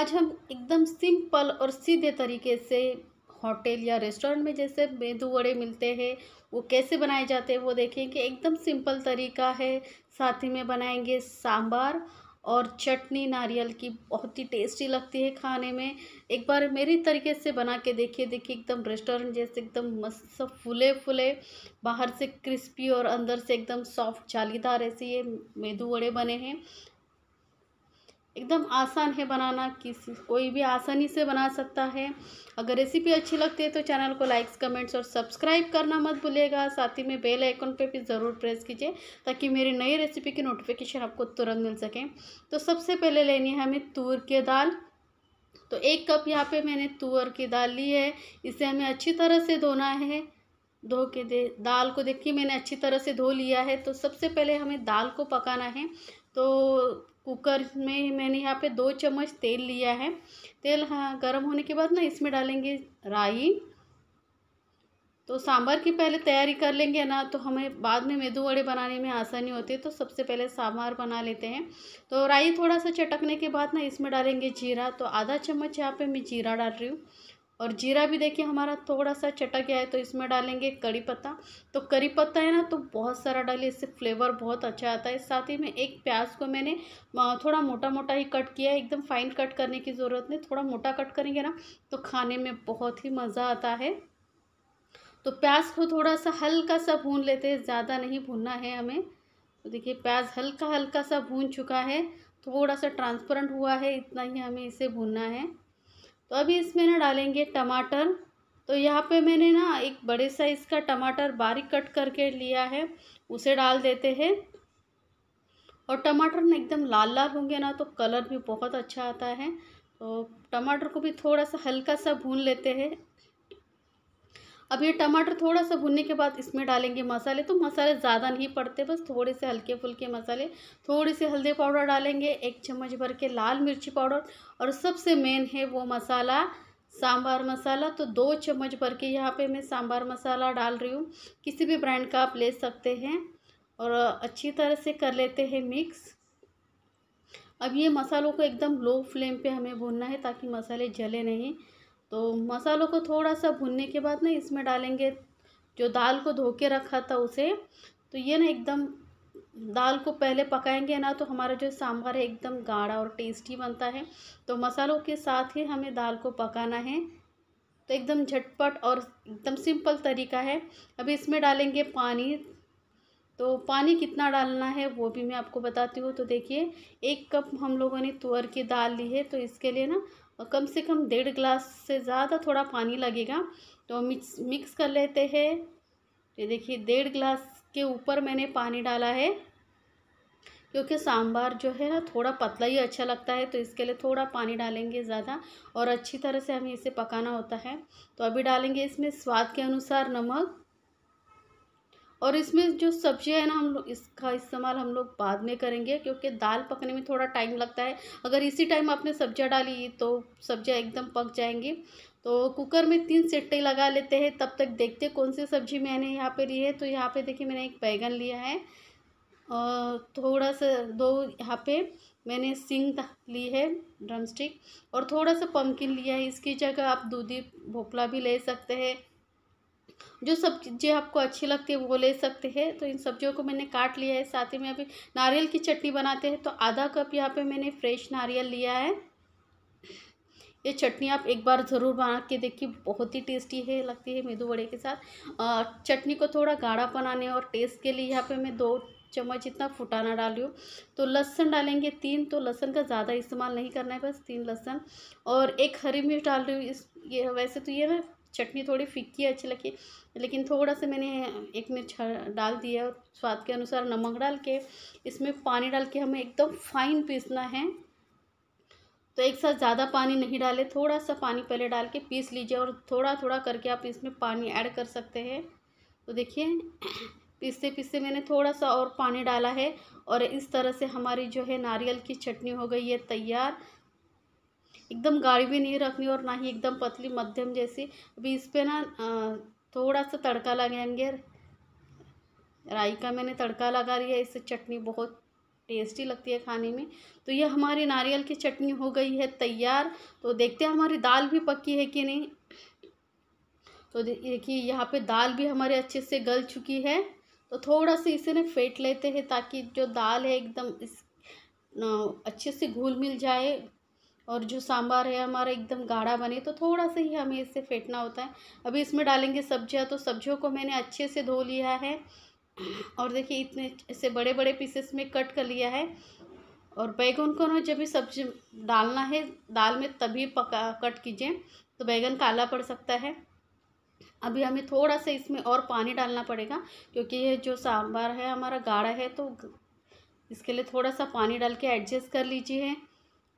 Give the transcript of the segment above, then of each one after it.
आज हम एकदम सिंपल और सीधे तरीके से होटल या रेस्टोरेंट में जैसे मेदू वड़े मिलते हैं वो कैसे बनाए जाते हैं वो देखेंगे एकदम सिंपल तरीका है साथ ही में बनाएंगे सांबार और चटनी नारियल की बहुत ही टेस्टी लगती है खाने में एक बार मेरी तरीके से बना के देखिए देखिए एकदम रेस्टोरेंट जैसे एकदम मस्त सब फूले फूले बाहर से क्रिस्पी और अंदर से एकदम सॉफ्ट जालीदार ऐसे ये मेदू वड़े बने हैं एकदम आसान है बनाना किसी कोई भी आसानी से बना सकता है अगर रेसिपी अच्छी लगती है तो चैनल को लाइक्स कमेंट्स और सब्सक्राइब करना मत भूलिएगा साथ ही में बेल आइकन पे भी ज़रूर प्रेस कीजिए ताकि मेरी नई रेसिपी की नोटिफिकेशन आपको तुरंत मिल सके तो सबसे पहले लेनी है हमें तूर की दाल तो एक कप यहाँ पर मैंने तुअर की दाल ली है इसे हमें अच्छी तरह से धोना है धो के दे दाल को देखिए मैंने अच्छी तरह से धो लिया है तो सबसे पहले हमें दाल को पकाना है तो कुकर में मैंने यहाँ पे दो चम्मच तेल लिया है तेल हाँ गर्म होने के बाद ना इसमें डालेंगे राई तो सांभर की पहले तैयारी कर लेंगे ना तो हमें बाद में मेदू वड़े बनाने में आसानी होती है तो सबसे पहले सांभर बना लेते हैं तो राई थोड़ा सा चटकने के बाद ना इसमें डालेंगे जीरा तो आधा चम्मच यहाँ पे मैं जीरा डाल रही हूँ और जीरा भी देखिए हमारा थोड़ा सा चटक गया है तो इसमें डालेंगे करी पत्ता तो करी पत्ता है ना तो बहुत सारा डालिए इससे फ्लेवर बहुत अच्छा आता है साथ ही में एक प्याज को मैंने थोड़ा मोटा मोटा ही कट किया है एकदम फाइन कट करने की ज़रूरत नहीं थोड़ा मोटा कट करेंगे ना तो खाने में बहुत ही मज़ा आता है तो प्याज को थोड़ा सा हल्का सा भून लेते हैं ज़्यादा नहीं भूनना है हमें तो देखिए प्याज हल्का हल्का सा भून चुका है थोड़ा सा ट्रांसपेरेंट हुआ है इतना ही हमें इसे भूनना है तो अभी इसमें ना डालेंगे टमाटर तो यहाँ पे मैंने ना एक बड़े साइज़ का टमाटर बारीक कट करके लिया है उसे डाल देते हैं और टमाटर ना एकदम लाल लाल होंगे ना तो कलर भी बहुत अच्छा आता है तो टमाटर को भी थोड़ा सा हल्का सा भून लेते हैं अब ये टमाटर थोड़ा सा भुनने के बाद इसमें डालेंगे मसाले तो मसाले ज़्यादा नहीं पड़ते बस थोड़े से हल्के फुल्के मसाले थोड़े से हल्दी पाउडर डालेंगे एक चम्मच भर के लाल मिर्ची पाउडर और सबसे मेन है वो मसाला सांभर मसाला तो दो चम्मच भर के यहाँ पे मैं सांभर मसाला डाल रही हूँ किसी भी ब्रांड का आप ले सकते हैं और अच्छी तरह से कर लेते हैं मिक्स अब ये मसालों को एकदम लो फ्लेम पे हमें भूनना है ताकि मसाले जले नहीं तो मसालों को थोड़ा सा भुनने के बाद ना इसमें डालेंगे जो दाल को धो के रखा था उसे तो ये ना एकदम दाल को पहले पकाएंगे ना तो हमारा जो सांभर है एकदम गाढ़ा और टेस्टी बनता है तो मसालों के साथ ही हमें दाल को पकाना है तो एकदम झटपट और एकदम सिंपल तरीका है अभी इसमें डालेंगे पानी तो पानी कितना डालना है वो भी मैं आपको बताती हूँ तो देखिए एक कप हम लोगों ने तुअर की दाल ली है तो इसके लिए ना और कम से कम डेढ़ गिलास से ज़्यादा थोड़ा पानी लगेगा तो मिक्स मिक्स कर लेते हैं ये देखिए डेढ़ गिलास के ऊपर मैंने पानी डाला है क्योंकि सांभार जो है ना थोड़ा पतला ही अच्छा लगता है तो इसके लिए थोड़ा पानी डालेंगे ज़्यादा और अच्छी तरह से हमें इसे पकाना होता है तो अभी डालेंगे इसमें स्वाद के अनुसार नमक और इसमें जो सब्ज़ी है ना हम लोग इसका इस्तेमाल हम लोग बाद में करेंगे क्योंकि दाल पकने में थोड़ा टाइम लगता है अगर इसी टाइम आपने सब्जियाँ डाली तो सब्जियाँ एकदम पक जाएंगी तो कुकर में तीन सिट्टे लगा लेते हैं तब तक देखते कौन सी सब्ज़ी मैंने यहाँ पे ली है तो यहाँ पे देखिए मैंने एक बैगन लिया है और थोड़ा सा दो यहाँ पे मैंने सिंग ली है ड्रमस्टिक और थोड़ा सा पम्पकिन लिया है इसकी जगह आप दूधी भोपला भी ले सकते हैं जो सब्जी आपको अच्छी लगती है वो ले सकते हैं तो इन सब्जियों को मैंने काट लिया है साथ ही में अभी नारियल की चटनी बनाते हैं तो आधा कप यहाँ पे मैंने फ्रेश नारियल लिया है ये चटनी आप एक बार ज़रूर बना के देखिए बहुत ही टेस्टी है लगती है मेदू बड़े के साथ चटनी को थोड़ा गाढ़ा बनाने और टेस्ट के लिए यहाँ पर मैं दो चम्मच इतना फुटाना डालियो तो लहसुन डालेंगे तीन तो लहसुन का ज़्यादा इस्तेमाल नहीं करना है बस तीन लहसुन और एक हरी मिर्च डाल रही हूँ इस ये वैसे तो ये ना चटनी थोड़ी फिक्की अच्छी लगी लेकिन थोड़ा सा मैंने एक मिर्च डाल दिया और स्वाद के अनुसार नमक डाल के इसमें पानी डाल के हमें एकदम फाइन पीसना है तो एक साथ ज़्यादा पानी नहीं डाले थोड़ा सा पानी पहले डाल के पीस लीजिए और थोड़ा थोड़ा करके आप इसमें पानी ऐड कर सकते हैं तो देखिए पीसते पीसते मैंने थोड़ा सा और पानी डाला है और इस तरह से हमारी जो है नारियल की चटनी हो गई है तैयार एकदम गाढ़ी भी नहीं रखनी और ना ही एकदम पतली मध्यम जैसी अभी इस पर ना थोड़ा सा तड़का लगाएंगे राई का मैंने तड़का लगा लिया इससे चटनी बहुत टेस्टी लगती है खाने में तो ये हमारी नारियल की चटनी हो गई है तैयार तो देखते हैं हमारी दाल भी पक्की है कि नहीं तो देखिए यहाँ पे दाल भी हमारे अच्छे से गल चुकी है तो थोड़ा सा इसे ना फेंट लेते हैं ताकि जो दाल है एकदम इस अच्छे से घुल मिल जाए और जो सांभर है हमारा एकदम गाढ़ा बने तो थोड़ा सा ही हमें इससे फेंटना होता है अभी इसमें डालेंगे सब्जियाँ तो सब्जियों को मैंने अच्छे से धो लिया है और देखिए इतने इसे बड़े बड़े पीसेस में कट कर लिया है और बैगन को ना जब भी सब्जी डालना है दाल में तभी पका कट कीजिए तो बैगन काला पड़ सकता है अभी हमें थोड़ा सा इसमें और पानी डालना पड़ेगा क्योंकि ये जो सांभर है हमारा गाढ़ा है तो इसके लिए थोड़ा सा पानी डाल के एडजस्ट कर लीजिए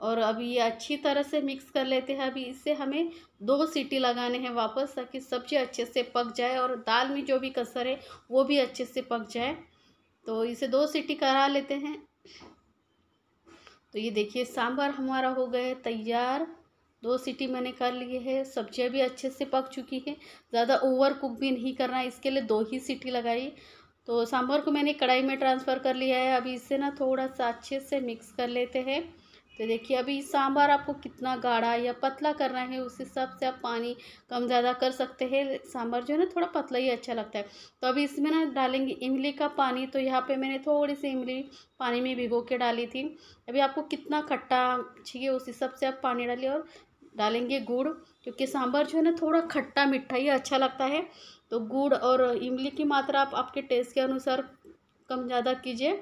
और अब ये अच्छी तरह से मिक्स कर लेते हैं अभी इससे हमें दो सीटी लगाने हैं वापस ताकि सब्ज़ी अच्छे से पक जाए और दाल में जो भी कसर है वो भी अच्छे से पक जाए तो इसे दो सीटी करा लेते हैं तो ये देखिए सांभर हमारा हो गया तैयार दो सीटी मैंने कर लिए है सब्जियाँ भी अच्छे से पक चुकी है ज़्यादा ओवर कुक भी नहीं करना इसके लिए दो ही सीटी लगाई तो सांभर को मैंने कढ़ाई में ट्रांसफ़र कर लिया है अभी इसे ना थोड़ा सा अच्छे से मिक्स कर लेते हैं तो देखिए अभी सांभर आपको कितना गाढ़ा या पतला करना है उस हिसाब से आप पानी कम ज़्यादा कर सकते हैं सांभर जो है ना थोड़ा पतला ही अच्छा लगता है तो अभी इसमें ना डालेंगे इमली का पानी तो यहाँ पे मैंने थोड़ी सी इमली पानी में भिगो के डाली थी अभी आपको कितना खट्टा चाहिए उस हिसाब से आप पानी डालिए और डालेंगे गुड़ क्योंकि सांभर जो है ना थोड़ा खट्टा मिठा ही अच्छा लगता है तो गुड़ और इमली की मात्रा आप आपके टेस्ट के अनुसार कम ज़्यादा कीजिए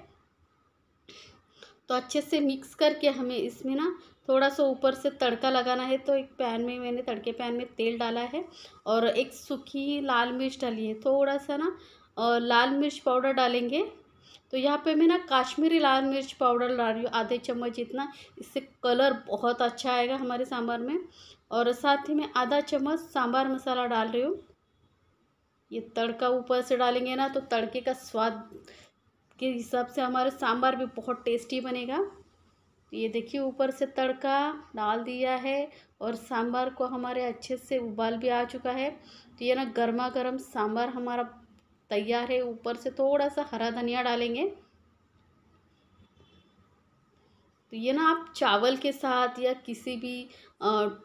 तो अच्छे से मिक्स करके हमें इसमें ना थोड़ा सा ऊपर से तड़का लगाना है तो एक पैन में मैंने तड़के पैन में तेल डाला है और एक सूखी लाल मिर्च डाली है थोड़ा सा ना लाल मिर्च पाउडर डालेंगे तो यहाँ पे मैं ना काश्मीरी लाल मिर्च पाउडर डाल रही हूँ आधे चम्मच इतना इससे कलर बहुत अच्छा आएगा हमारे सांभर में और साथ ही मैं आधा चम्मच सांभर मसाला डाल रही हूँ ये तड़का ऊपर से डालेंगे ना तो तड़के का स्वाद के हिसाब से हमारा सांभर भी बहुत टेस्टी बनेगा ये देखिए ऊपर से तड़का डाल दिया है और सांभर को हमारे अच्छे से उबाल भी आ चुका है तो ये ना गर्मा गर्म सांभर हमारा तैयार है ऊपर से थोड़ा सा हरा धनिया डालेंगे तो ये ना आप चावल के साथ या किसी भी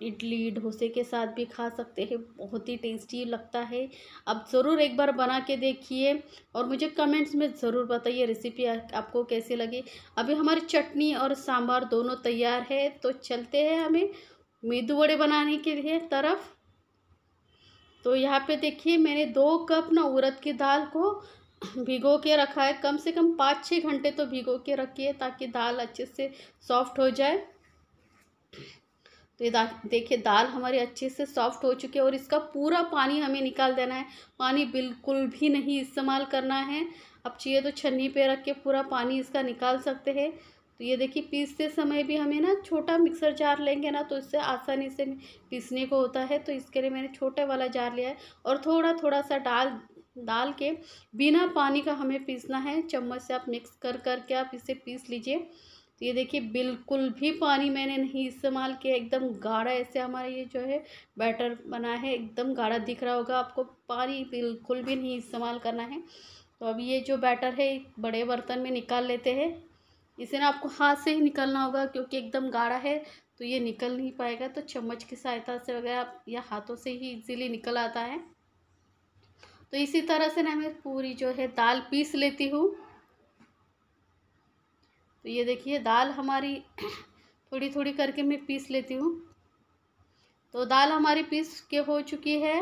इडली डोसे के साथ भी खा सकते हैं बहुत ही टेस्टी लगता है अब ज़रूर एक बार बना के देखिए और मुझे कमेंट्स में ज़रूर बताइए रेसिपी आपको कैसी लगी अभी हमारी चटनी और सांभर दोनों तैयार है तो चलते हैं हमें मेदू वड़े बनाने के लिए तरफ तो यहाँ पे देखिए मैंने दो कप ना उड़द की दाल को भिगो के रखा है कम से कम पाँच छः घंटे तो भिगो के रखिए ताकि दाल अच्छे से सॉफ्ट हो जाए तो ये देखिए दाल हमारी अच्छे से सॉफ्ट हो चुकी है और इसका पूरा पानी हमें निकाल देना है पानी बिल्कुल भी नहीं इस्तेमाल करना है अब चाहिए तो छन्नी पे रख के पूरा पानी इसका निकाल सकते हैं तो ये देखिए पीसते समय भी हमें ना छोटा मिक्सर जार लेंगे ना तो इससे आसानी से पीसने को होता है तो इसके लिए मैंने छोटे वाला जार लिया है और थोड़ा थोड़ा सा डाल डाल के बिना पानी का हमें पीसना है चम्मच से आप मिक्स कर करके आप इसे पीस लीजिए तो ये देखिए बिल्कुल भी पानी मैंने नहीं इस्तेमाल किया एकदम गाढ़ा ऐसे हमारा ये जो है बैटर बना है एकदम गाढ़ा दिख रहा होगा आपको पानी बिल्कुल भी नहीं इस्तेमाल करना है तो अब ये जो बैटर है बड़े बर्तन में निकाल लेते हैं इसे ना आपको हाथ से ही निकलना होगा क्योंकि एकदम गाढ़ा है तो ये निकल नहीं पाएगा तो चम्मच की सहायता से वगैरह आप या हाथों से ही इजीली निकल आता है तो इसी तरह से ना मैं पूरी जो है दाल पीस लेती हूँ तो ये देखिए दाल हमारी थोड़ी थोड़ी करके मैं पीस लेती हूँ तो दाल हमारी पीस के हो चुकी है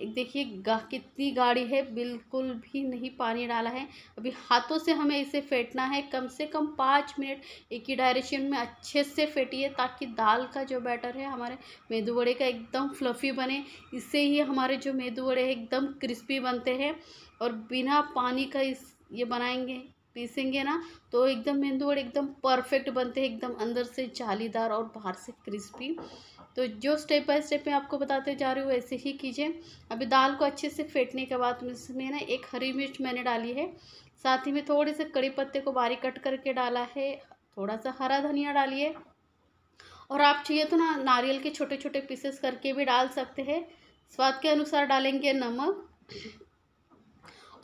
एक देखिए गा कितनी गाढ़ी है बिल्कुल भी नहीं पानी डाला है अभी हाथों से हमें इसे फेंटना है कम से कम पाँच मिनट एक ही डायरेक्शन में अच्छे से फेंटिए ताकि दाल का जो बैटर है हमारे मेदू वड़े का एकदम फ्लफ़ी बने इससे ही हमारे जो मेदू वड़े एकदम क्रिस्पी बनते हैं और बिना पानी का इस ये बनाएंगे पीसेंगे ना तो एकदम मेंदू वड़े तो एकदम परफेक्ट बनते हैं एकदम अंदर से जालीदार और बाहर से क्रिस्पी तो जो स्टेप बाय स्टेप मैं आपको बताते जा रही हूँ ऐसे ही कीजिए अभी दाल को अच्छे से फेंटने के बाद इसमें ना एक हरी मिर्च मैंने डाली है साथ ही में थोड़े से कड़ी पत्ते को बारीक कट करके डाला है थोड़ा सा हरा धनिया डालिए और आप चाहिए तो ना नारियल के छोटे छोटे पीसेस करके भी डाल सकते हैं स्वाद के अनुसार डालेंगे नमक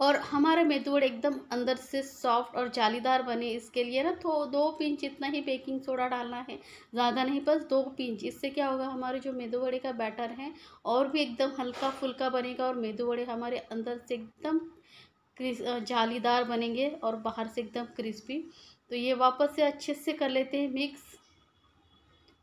और हमारा वड़े एकदम अंदर से सॉफ्ट और जालीदार बने इसके लिए ना तो दो पिंच इतना ही बेकिंग सोडा डालना है ज़्यादा नहीं बस दो पिंच इससे क्या होगा हमारे जो मेदू वड़े का बैटर है और भी एकदम हल्का फुल्का बनेगा और मेदू वड़े हमारे अंदर से एकदम जालीदार बनेंगे और बाहर से एकदम क्रिस्पी तो ये वापस से अच्छे से कर लेते हैं मिक्स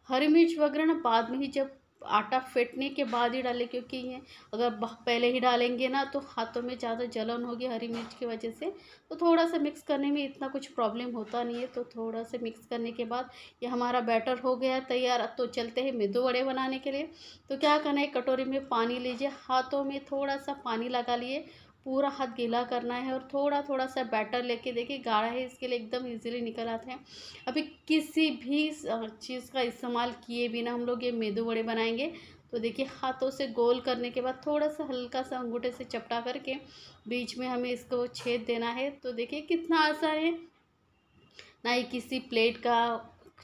हरी मिर्च वगैरह ना बाद में ही जब आटा फेटने के बाद ही डालें क्योंकि ये अगर पहले ही डालेंगे ना तो हाथों में ज़्यादा जलन होगी हरी मिर्च की वजह से तो थोड़ा सा मिक्स करने में इतना कुछ प्रॉब्लम होता नहीं है तो थोड़ा सा मिक्स करने के बाद ये हमारा बैटर हो गया तैयार तो चलते हैं मेदू वड़े बनाने के लिए तो क्या करना है कटोरी में पानी लीजिए हाथों में थोड़ा सा पानी लगा लिए पूरा हाथ गीला करना है और थोड़ा थोड़ा सा बैटर लेके देखिए गाढ़ा है इसके लिए एकदम इजीली निकल आते हैं अभी किसी भी चीज़ का इस्तेमाल किए बिना हम लोग ये मेदू बड़े बनाएंगे तो देखिए हाथों से गोल करने के बाद थोड़ा सा हल्का सा अंगूठे से चपटा करके बीच में हमें इसको छेद देना है तो देखिए कितना आसान है ना ही किसी प्लेट का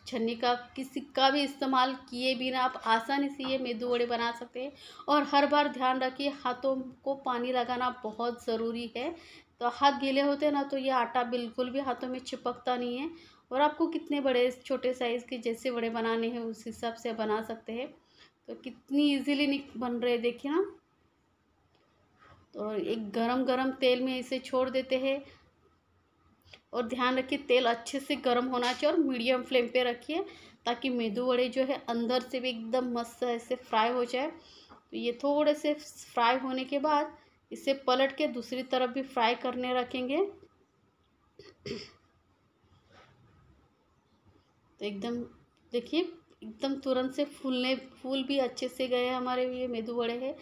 छन्नी का किसी का भी इस्तेमाल किए बिना आप आसानी से ये मेदू वड़े बना सकते हैं और हर बार ध्यान रखिए हाथों को पानी लगाना बहुत ज़रूरी है तो हाथ गीले होते हैं ना तो ये आटा बिल्कुल भी हाथों में चिपकता नहीं है और आपको कितने बड़े छोटे साइज़ के जैसे बड़े बनाने हैं उस हिसाब से बना सकते हैं तो कितनी इजीली बन रहे देखिए ना तो एक गरम गरम तेल में इसे छोड़ देते हैं और ध्यान रखिए तेल अच्छे से गर्म होना चाहिए और मीडियम फ्लेम पे रखिए ताकि मेदू वड़े जो है अंदर से भी एकदम मस्त ऐसे फ्राई हो जाए तो ये थोड़े से फ्राई होने के बाद इसे पलट के दूसरी तरफ भी फ्राई करने रखेंगे तो एकदम देखिए एकदम तुरंत से फूलने फूल भी अच्छे से गए हमारे ये मेदू वड़े हैं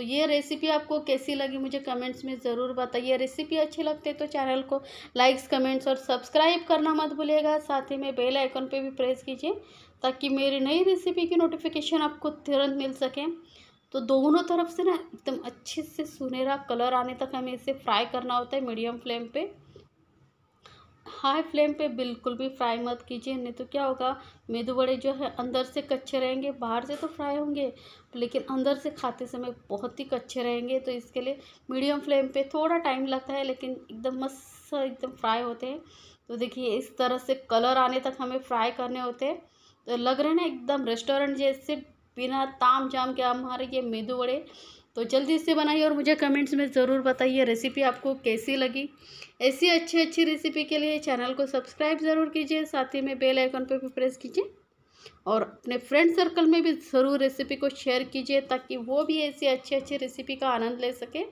तो ये रेसिपी आपको कैसी लगी मुझे कमेंट्स में ज़रूर बताइए रेसिपी अच्छी लगती है तो चैनल को लाइक्स कमेंट्स और सब्सक्राइब करना मत भूलिएगा साथ ही में बेल आइकन पे भी प्रेस कीजिए ताकि मेरी नई रेसिपी की नोटिफिकेशन आपको तुरंत मिल सके तो दोनों तरफ से ना एकदम अच्छे से सुनहरा कलर आने तक हमें इसे फ्राई करना होता है मीडियम फ्लेम पर हाई फ्लेम पे बिल्कुल भी फ्राई मत कीजिए नहीं तो क्या होगा मेदू बड़े जो है अंदर से कच्चे रहेंगे बाहर से तो फ्राई होंगे लेकिन अंदर से खाते समय बहुत ही कच्चे रहेंगे तो इसके लिए मीडियम फ्लेम पे थोड़ा टाइम लगता है लेकिन एकदम मस्त एकदम फ्राई होते हैं तो देखिए इस तरह से कलर आने तक हमें फ्राई करने होते हैं तो लग रहे ना एकदम रेस्टोरेंट जैसे बिना ताम जाम के हमारे ये मेदू बड़े तो जल्दी इससे बनाइए और मुझे कमेंट्स में ज़रूर बताइए रेसिपी आपको कैसी लगी ऐसी अच्छी अच्छी रेसिपी के लिए चैनल को सब्सक्राइब ज़रूर कीजिए साथ ही में बेल आइकन पर भी प्रेस कीजिए और अपने फ्रेंड सर्कल में भी ज़रूर रेसिपी को शेयर कीजिए ताकि वो भी ऐसी अच्छी अच्छी रेसिपी का आनंद ले सके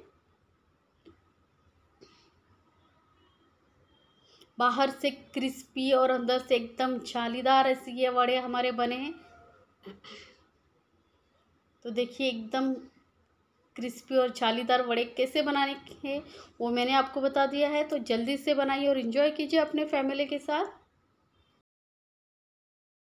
बाहर से क्रिस्पी और अंदर से एकदम जालीदार ऐसी ये वड़े हमारे बने हैं तो देखिए एकदम क्रिस्पी और छालीदार वड़े कैसे बनाने हैं वो मैंने आपको बता दिया है तो जल्दी से बनाइए और इन्जॉय कीजिए अपने फैमिली के साथ